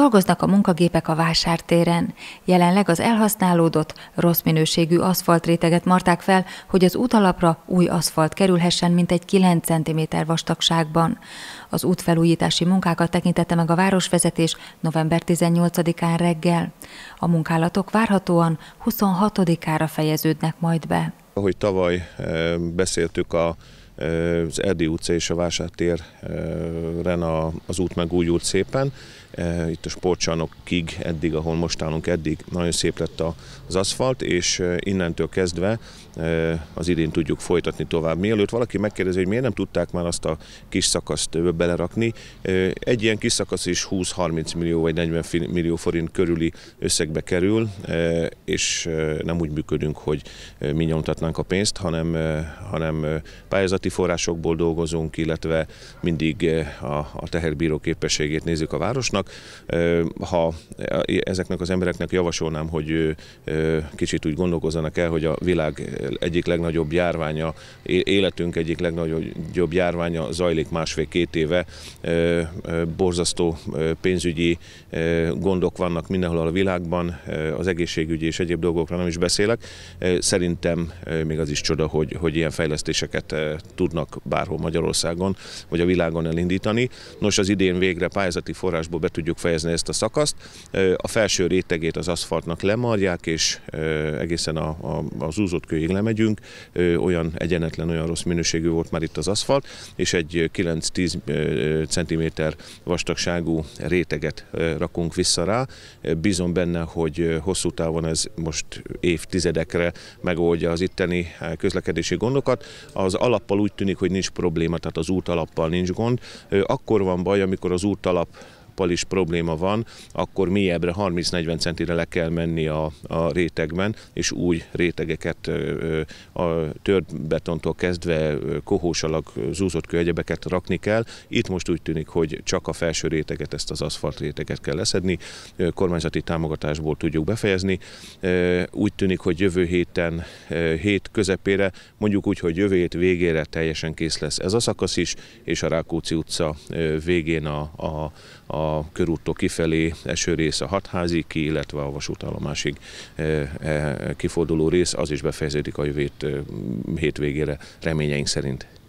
Dolgoznak a munkagépek a vásártéren. Jelenleg az elhasználódott, rossz minőségű aszfaltréteget marták fel, hogy az útalapra új aszfalt kerülhessen mintegy 9 cm vastagságban. Az útfelújítási munkákat tekintette meg a városvezetés november 18-án reggel. A munkálatok várhatóan 26-ára fejeződnek majd be. Ahogy tavaly eh, beszéltük a az Erdi utca és a Vásártéren eh, az út megújult szépen, eh, itt a sportcsarnokig eddig, ahol most állunk eddig, nagyon szép lett az aszfalt, és eh, innentől kezdve az idén tudjuk folytatni tovább. Mielőtt valaki megkérdezi, hogy miért nem tudták már azt a kis szakaszt belerakni, egy ilyen kis szakasz is 20-30 millió vagy 40 millió forint körüli összegbe kerül, és nem úgy működünk, hogy mi nyomtatnánk a pénzt, hanem, hanem pályázati forrásokból dolgozunk, illetve mindig eh, a, a teherbíró képességét nézzük a városnak. Eh, ha eh, ezeknek az embereknek javasolnám, hogy kicsit úgy gondolkozzanak el, hogy a világ egyik legnagyobb járványa, életünk egyik legnagyobb járványa zajlik másfél-két éve. Borzasztó pénzügyi gondok vannak mindenhol a világban, az egészségügyi és egyéb dolgokra nem is beszélek. Szerintem még az is csoda, hogy, hogy ilyen fejlesztéseket tudnak bárhol Magyarországon vagy a világon elindítani. Nos, az idén végre pályázati forrásból be tudjuk fejezni ezt a szakaszt. A felső rétegét az aszfaltnak lemarják, és egészen a, a, az úzott kőig lemegyünk. Olyan egyenetlen, olyan rossz minőségű volt már itt az aszfalt, és egy 9-10 cm vastagságú réteget rakunk vissza rá. Bízom benne, hogy hosszú távon ez most évtizedekre megoldja az itteni közlekedési gondokat. Az alappal úgy tűnik, hogy nincs probléma, tehát az útalappal nincs gond. Akkor van baj, amikor az útalap lappal is probléma van, akkor mélyebbre 30-40 centire le kell menni a, a rétegben, és új rétegeket, a tört betontól kezdve alak zúzott kő, egyebeket rakni kell. Itt most úgy tűnik, hogy csak a felső réteget, ezt az aszfalt réteget kell leszedni, kormányzati támogatásból tudjuk befejezni. Úgy tűnik, hogy jövő héten, hét közepére, mondjuk úgy, hogy jövő hét végére teljesen kész lesz ez a szakasz is, és a Rákóczi utca végén a, a, a a körúttól kifelé eső rész a hatházi ki, illetve a vasútállomásig e, e, kiforduló rész, az is befejeződik a jövét e, hétvégére reményeink szerint.